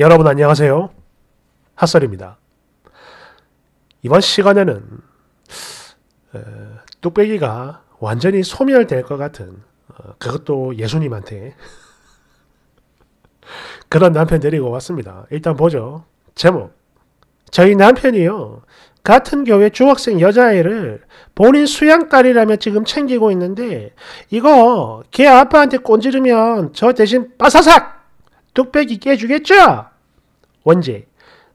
여러분 안녕하세요. 핫설입니다. 이번 시간에는 뚝배기가 완전히 소멸될 것 같은 어, 그것도 예수님한테 그런 남편 데리고 왔습니다. 일단 보죠. 제목 저희 남편이요. 같은 교회 중학생 여자애를 본인 수양딸이라며 지금 챙기고 있는데 이거 걔 아빠한테 꼰지르면 저 대신 빠사삭 뚝배기 깨주겠죠? 원제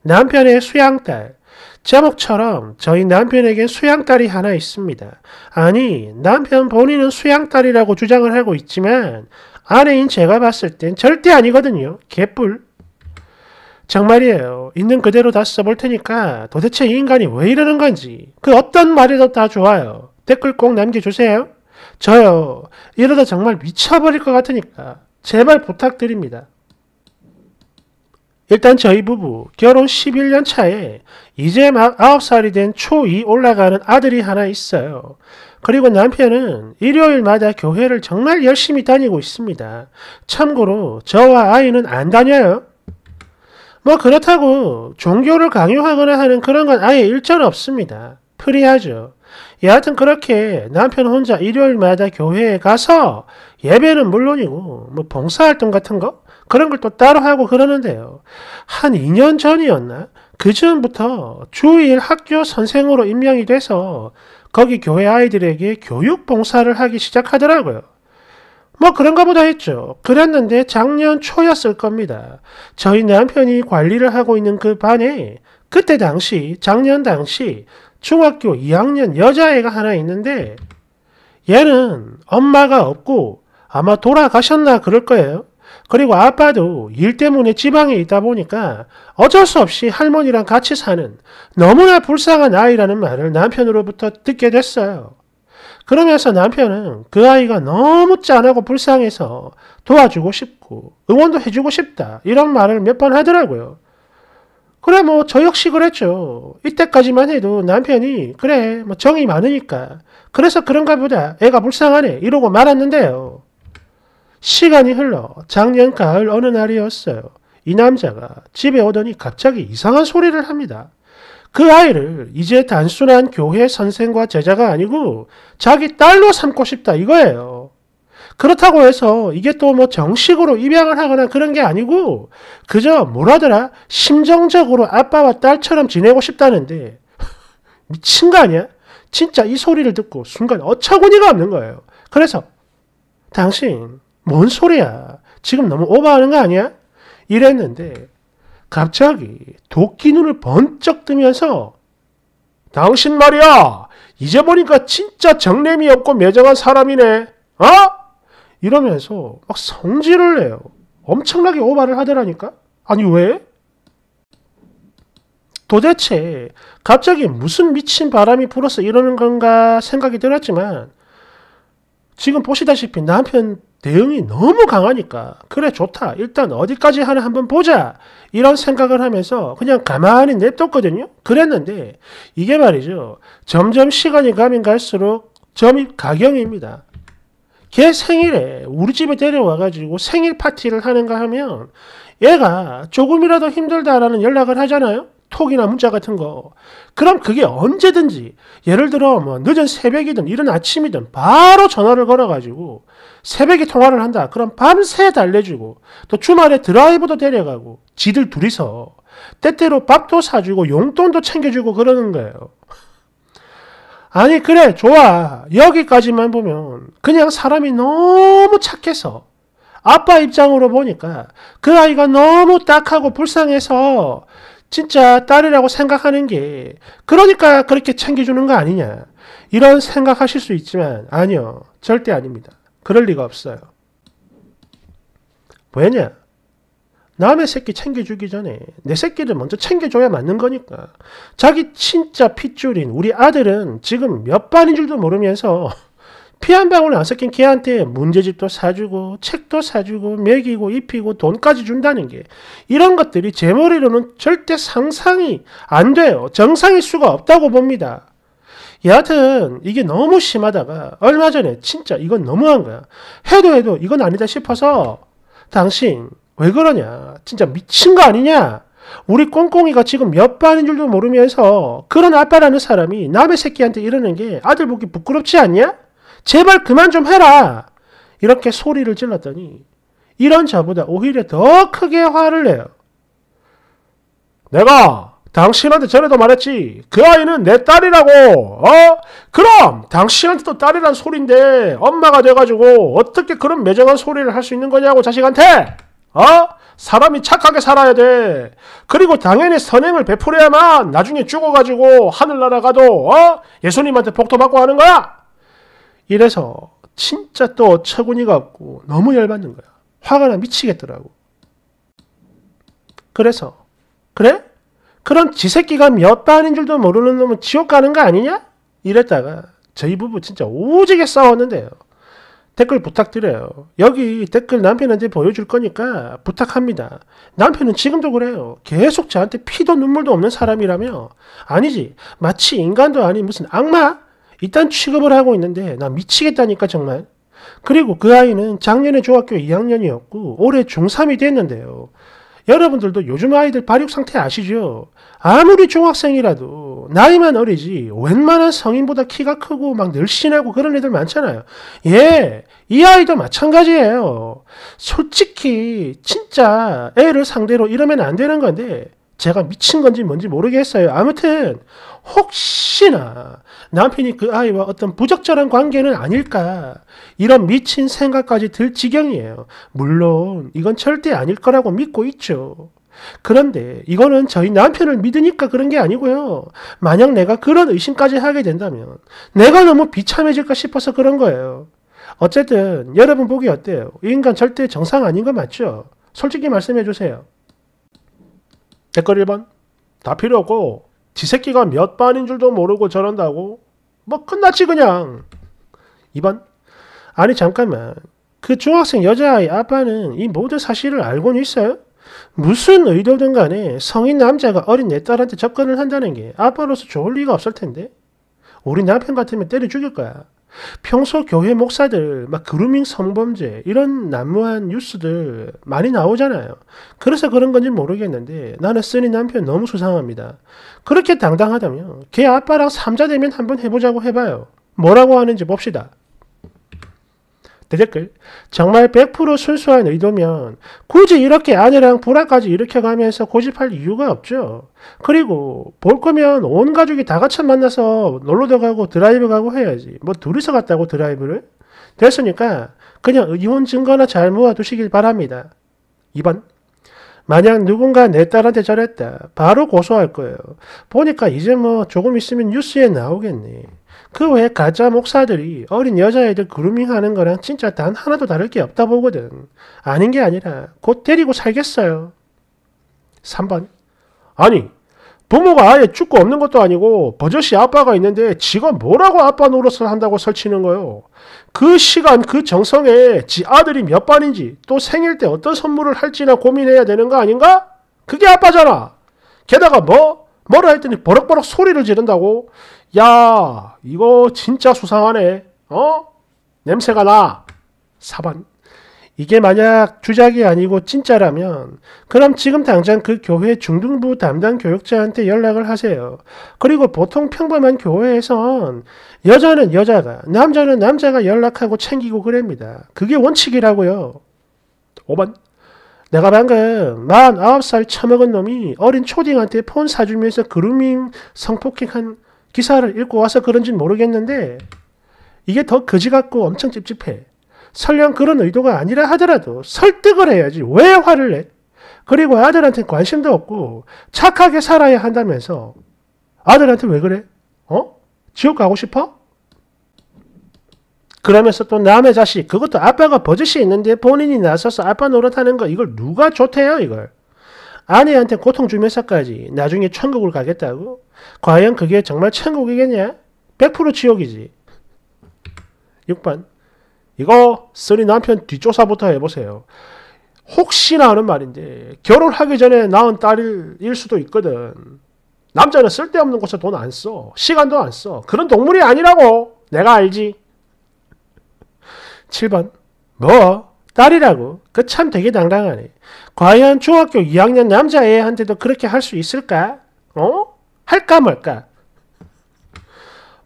남편의 수양딸 제목처럼 저희 남편에겐 수양딸이 하나 있습니다. 아니 남편 본인은 수양딸이라고 주장을 하고 있지만 아내인 제가 봤을 땐 절대 아니거든요. 개뿔. 정말이에요. 있는 그대로 다 써볼 테니까 도대체 이 인간이 왜 이러는 건지 그 어떤 말이든 다 좋아요. 댓글 꼭 남겨주세요. 저요. 이러다 정말 미쳐버릴 것 같으니까 제발 부탁드립니다. 일단 저희 부부 결혼 11년 차에 이제 막 9살이 된 초2 올라가는 아들이 하나 있어요. 그리고 남편은 일요일마다 교회를 정말 열심히 다니고 있습니다. 참고로 저와 아이는 안 다녀요. 뭐 그렇다고 종교를 강요하거나 하는 그런 건 아예 일절 없습니다. 프리하죠. 여하튼 그렇게 남편 혼자 일요일마다 교회에 가서 예배는 물론이고 뭐 봉사활동 같은 거 그런 걸 또 따로 하고 그러는데요. 한 2년 전이었나? 그 전부터 주일 학교 선생으로 임명이 돼서 거기 교회 아이들에게 교육 봉사를 하기 시작하더라고요. 뭐 그런가 보다 했죠. 그랬는데 작년 초였을 겁니다. 저희 남편이 관리를 하고 있는 그 반에 그때 당시, 작년 당시 중학교 2학년 여자애가 하나 있는데 얘는 엄마가 없고 아마 돌아가셨나 그럴 거예요. 그리고 아빠도 일 때문에 지방에 있다 보니까 어쩔 수 없이 할머니랑 같이 사는 너무나 불쌍한 아이라는 말을 남편으로부터 듣게 됐어요. 그러면서 남편은 그 아이가 너무 짠하고 불쌍해서 도와주고 싶고 응원도 해주고 싶다 이런 말을 몇 번 하더라고요. 그래 뭐 저 역시 그랬죠. 이때까지만 해도 남편이 그래 뭐 정이 많으니까 그래서 그런가 보다 애가 불쌍하네 이러고 말았는데요. 시간이 흘러 작년 가을 어느 날이었어요. 이 남자가 집에 오더니 갑자기 이상한 소리를 합니다. 그 아이를 이제 단순한 교회 선생과 제자가 아니고 자기 딸로 삼고 싶다 이거예요. 그렇다고 해서 이게 또 뭐 정식으로 입양을 하거나 그런 게 아니고 그저 뭐라더라 심정적으로 아빠와 딸처럼 지내고 싶다는데 미친 거 아니야? 진짜 이 소리를 듣고 순간 어처구니가 없는 거예요. 그래서 당신 뭔 소리야? 지금 너무 오버하는 거 아니야? 이랬는데 갑자기 도끼 눈을 번쩍 뜨면서 당신 말이야 이제 보니까 진짜 정렘이 없고 매정한 사람이네 어? 이러면서 막 성질을 내요 엄청나게 오바를 하더라니까 아니 왜? 도대체 갑자기 무슨 미친 바람이 불어서 이러는 건가 생각이 들었지만 지금 보시다시피 남편 대응이 너무 강하니까 그래 좋다 일단 어디까지 하나 한번 보자 이런 생각을 하면서 그냥 가만히 냅뒀거든요 그랬는데 이게 말이죠 점점 시간이 가면 갈수록 점이가격입니다걔 생일에 우리 집에 데려와가지고 생일 파티를 하는가 하면 얘가 조금이라도 힘들다라는 연락을 하잖아요 톡이나 문자 같은 거. 그럼 그게 언제든지 예를 들어 뭐 늦은 새벽이든 이른 아침이든 바로 전화를 걸어가지고 새벽에 통화를 한다. 그럼 밤새 달래주고 또 주말에 드라이브도 데려가고 지들 둘이서 때때로 밥도 사주고 용돈도 챙겨주고 그러는 거예요. 아니 그래 좋아 여기까지만 보면 그냥 사람이 너무 착해서 아빠 입장으로 보니까 그 아이가 너무 딱하고 불쌍해서 진짜 딸이라고 생각하는 게 그러니까 그렇게 챙겨주는 거 아니냐 이런 생각하실 수 있지만 아니요 절대 아닙니다. 그럴 리가 없어요. 왜냐? 남의 새끼 챙겨주기 전에 내 새끼를 먼저 챙겨줘야 맞는 거니까. 자기 진짜 핏줄인 우리 아들은 지금 몇 반인 줄도 모르면서 피한 방울 안 섞인 개한테 문제집도 사주고 책도 사주고 먹이고 입히고 돈까지 준다는 게 이런 것들이 제 머리로는 절대 상상이 안 돼요. 정상일 수가 없다고 봅니다. 여하튼 이게 너무 심하다가 얼마 전에 진짜 이건 너무한 거야. 해도 해도 이건 아니다 싶어서 당신 왜 그러냐? 진짜 미친 거 아니냐? 우리 꽁꽁이가 지금 몇 반인 줄도 모르면서 그런 아빠라는 사람이 남의 새끼한테 이러는 게 아들 보기 부끄럽지 않냐? 제발 그만 좀 해라. 이렇게 소리를 질렀더니 이런 저보다 오히려 더 크게 화를 내요. 내가 당신한테 전에도 말했지. 그 아이는 내 딸이라고. 어? 그럼 당신한테도 딸이란 소린데 엄마가 돼가지고 어떻게 그런 매정한 소리를 할 수 있는 거냐고 자식한테. 어? 사람이 착하게 살아야 돼. 그리고 당연히 선행을 베풀어야만 나중에 죽어가지고 하늘나라 가도 어? 예수님한테 복도 받고 하는 거야. 이래서 진짜 또 어처구니가 없고 너무 열받는 거야. 화가 나 미치겠더라고. 그래서 그래? 그럼 지 새끼가 몇 반인 줄도 모르는 놈은 지옥 가는 거 아니냐? 이랬다가 저희 부부 진짜 오지게 싸웠는데요. 댓글 부탁드려요. 여기 댓글 남편한테 보여줄 거니까 부탁합니다. 남편은 지금도 그래요. 계속 저한테 피도 눈물도 없는 사람이라며. 아니지. 마치 인간도 아닌 무슨 악마? 일단 취급을 하고 있는데 나 미치겠다니까 정말. 그리고 그 아이는 작년에 중학교 2학년이었고 올해 중3이 됐는데요. 여러분들도 요즘 아이들 발육 상태 아시죠? 아무리 중학생이라도 나이만 어리지 웬만한 성인보다 키가 크고 막 늘씬하고 그런 애들 많잖아요. 예, 이 아이도 마찬가지예요. 솔직히 진짜 애를 상대로 이러면 안 되는 건데 제가 미친 건지 뭔지 모르겠어요. 아무튼 혹시나 남편이 그 아이와 어떤 부적절한 관계는 아닐까 이런 미친 생각까지 들 지경이에요. 물론 이건 절대 아닐 거라고 믿고 있죠. 그런데 이거는 저희 남편을 믿으니까 그런 게 아니고요. 만약 내가 그런 의심까지 하게 된다면 내가 너무 비참해질까 싶어서 그런 거예요. 어쨌든 여러분 보기 어때요? 이 인간 절대 정상 아닌 거 맞죠? 솔직히 말씀해 주세요. 댓글 1번 다 필요 없고 지새끼가 몇 반인 줄도 모르고 저런다고 뭐 끝났지 그냥 2번 아니 잠깐만 그 중학생 여자아이 아빠는 이 모든 사실을 알고는 있어요? 무슨 의도든 간에 성인 남자가 어린 내 딸한테 접근을 한다는 게 아빠로서 좋을 리가 없을 텐데 우리 남편 같으면 때려 죽일 거야 평소 교회 목사들 막 그루밍 성범죄 이런 난무한 뉴스들 많이 나오잖아요. 그래서 그런 건지 모르겠는데 나는 쓰니 남편 너무 수상합니다. 그렇게 당당하다면 걔 아빠랑 삼자 되면 한번 해보자고 해봐요. 뭐라고 하는지 봅시다. 댓글 정말 100% 순수한 의도면 굳이 이렇게 아내랑 불화까지 이렇게 가면서 고집할 이유가 없죠. 그리고 볼 거면 온 가족이 다 같이 만나서 놀러도 가고 드라이브 가고 해야지. 뭐 둘이서 갔다고 드라이브를? 됐으니까 그냥 이혼 증거나 잘 모아두시길 바랍니다. 2번 만약 누군가 내 딸한테 저랬다. 바로 고소할 거예요. 보니까 이제 뭐 조금 있으면 뉴스에 나오겠네 그 외에 가짜 목사들이 어린 여자애들 그루밍하는 거랑 진짜 단 하나도 다를 게 없다 보거든. 아닌 게 아니라 곧 데리고 살겠어요. 3번. 아니, 부모가 아예 죽고 없는 것도 아니고 버젓이 아빠가 있는데 지가 뭐라고 아빠 노릇을 한다고 설치는 거요. 그 시간 그 정성에 지 아들이 몇 반인지 또 생일 때 어떤 선물을 할지나 고민해야 되는 거 아닌가? 그게 아빠잖아. 게다가 뭐 뭐라 했더니 버럭버럭 소리를 지른다고. 야, 이거 진짜 수상하네. 어? 냄새가 나. 4번. 이게 만약 주작이 아니고 진짜라면 그럼 지금 당장 그 교회 중등부 담당 교육자한테 연락을 하세요. 그리고 보통 평범한 교회에선 여자는 여자가 남자는 남자가 연락하고 챙기고 그럽니다. 그게 원칙이라고요. 5번 내가 방금 49살 처먹은 놈이 어린 초딩한테 폰 사주면서 그루밍 성폭행한 기사를 읽고 와서 그런진 모르겠는데 이게 더 거지 같고 엄청 찝찝해. 설령 그런 의도가 아니라 하더라도 설득을 해야지 왜 화를 내? 그리고 아들한테 관심도 없고 착하게 살아야 한다면서 아들한테 왜 그래? 어? 지옥 가고 싶어? 그러면서 또 남의 자식 그것도 아빠가 버젓이 있는데 본인이 나서서 아빠 노릇하는 거 이걸 누가 좋대요 이걸. 아내한테 고통 주면서까지 나중에 천국을 가겠다고? 과연 그게 정말 천국이겠냐? 100% 지옥이지. 6번. 이거 쓰리 남편 뒷조사부터 해보세요. 혹시나 하는 말인데 결혼하기 전에 낳은 딸일 수도 있거든. 남자는 쓸데없는 곳에 돈 안 써. 시간도 안 써. 그런 동물이 아니라고. 내가 알지. 7번 뭐? 딸이라고? 그 참 되게 당당하네. 과연 중학교 2학년 남자애한테도 그렇게 할 수 있을까? 어? 할까 말까?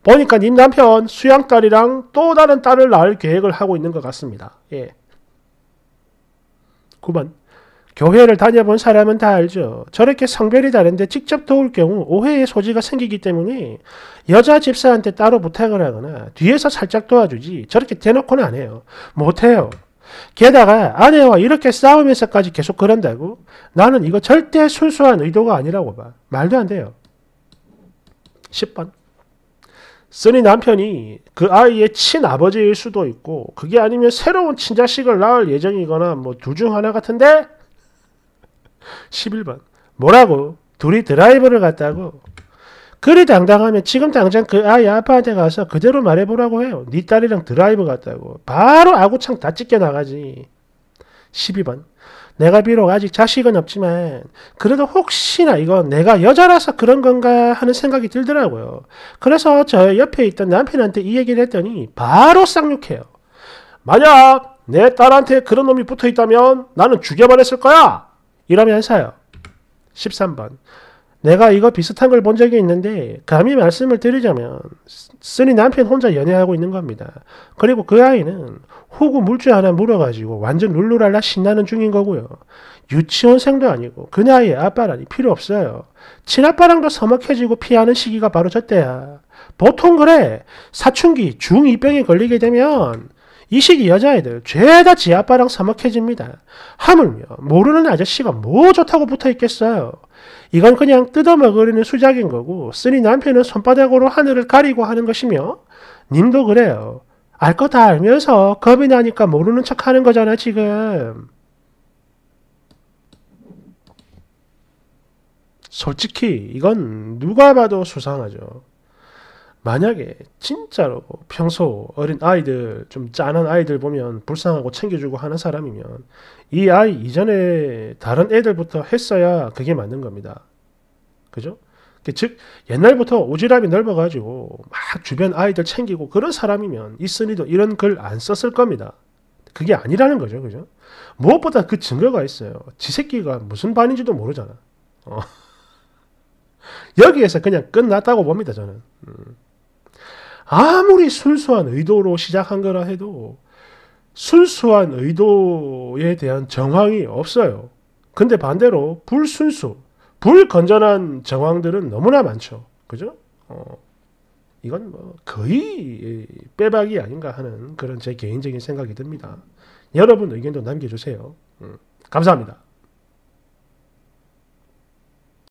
보니까 님 남편 수양딸이랑 또 다른 딸을 낳을 계획을 하고 있는 것 같습니다. 예. 9번 교회를 다녀본 사람은 다 알죠. 저렇게 성별이 다른데 직접 도울 경우 오해의 소지가 생기기 때문에 여자 집사한테 따로 부탁을 하거나 뒤에서 살짝 도와주지 저렇게 대놓고는 안 해요. 못해요. 게다가 아내와 이렇게 싸우면서까지 계속 그런다고? 나는 이거 절대 순수한 의도가 아니라고 봐. 말도 안 돼요. 10번. 쓰니 남편이 그 아이의 친아버지일 수도 있고 그게 아니면 새로운 친자식을 낳을 예정이거나 뭐둘중 하나 같은데 11번. 뭐라고? 둘이 드라이브를 갔다고? 그리 당당하면 지금 당장 그 아이 아빠한테 가서 그대로 말해보라고 해요. 네 딸이랑 드라이브 갔다고. 바로 아구창 다 찢겨 나가지. 12번. 내가 비록 아직 자식은 없지만 그래도 혹시나 이건 내가 여자라서 그런 건가 하는 생각이 들더라고요. 그래서 저 옆에 있던 남편한테 이 얘기를 했더니 바로 쌍욕해요. 만약 내 딸한테 그런 놈이 붙어 있다면 나는 죽여버렸을 거야. 이러면서요. 13번. 내가 이거 비슷한 걸 본 적이 있는데 감히 말씀을 드리자면 쓰니 남편 혼자 연애하고 있는 겁니다. 그리고 그 아이는 호구 물주 하나 물어가지고 완전 룰루랄라 신나는 중인 거고요. 유치원생도 아니고 그 나이에 아빠라니 필요 없어요. 친아빠랑도 서먹해지고 피하는 시기가 바로 저때야. 보통 그래 사춘기 중2병에 걸리게 되면 이 시기 여자애들 죄다 지 아빠랑 사먹해집니다 하물며 모르는 아저씨가 뭐 좋다고 붙어있겠어요. 이건 그냥 뜯어먹으려는 수작인 거고 쓰니 남편은 손바닥으로 하늘을 가리고 하는 것이며 님도 그래요. 알 거 다 알면서 겁이 나니까 모르는 척하는 거잖아 지금. 솔직히 이건 누가 봐도 수상하죠. 만약에 진짜로 평소 어린 아이들 좀 짠한 아이들 보면 불쌍하고 챙겨주고 하는 사람이면 이 아이 이전에 다른 애들부터 했어야 그게 맞는 겁니다. 그죠? 그 즉 옛날부터 오지랖이 넓어가지고 막 주변 아이들 챙기고 그런 사람이면 이순이도 이런 글 안 썼을 겁니다. 그게 아니라는 거죠, 그죠? 무엇보다 그 증거가 있어요. 지 새끼가 무슨 반인지도 모르잖아. 어. 여기에서 그냥 끝났다고 봅니다, 저는. 음. 아무리 순수한 의도로 시작한 거라 해도 순수한 의도에 대한 정황이 없어요. 근데 반대로 불순수, 불건전한 정황들은 너무나 많죠. 그죠? 어, 이건 뭐 거의 빼박이 아닌가 하는 그런 제 개인적인 생각이 듭니다. 여러분 의견도 남겨주세요. 음, 감사합니다.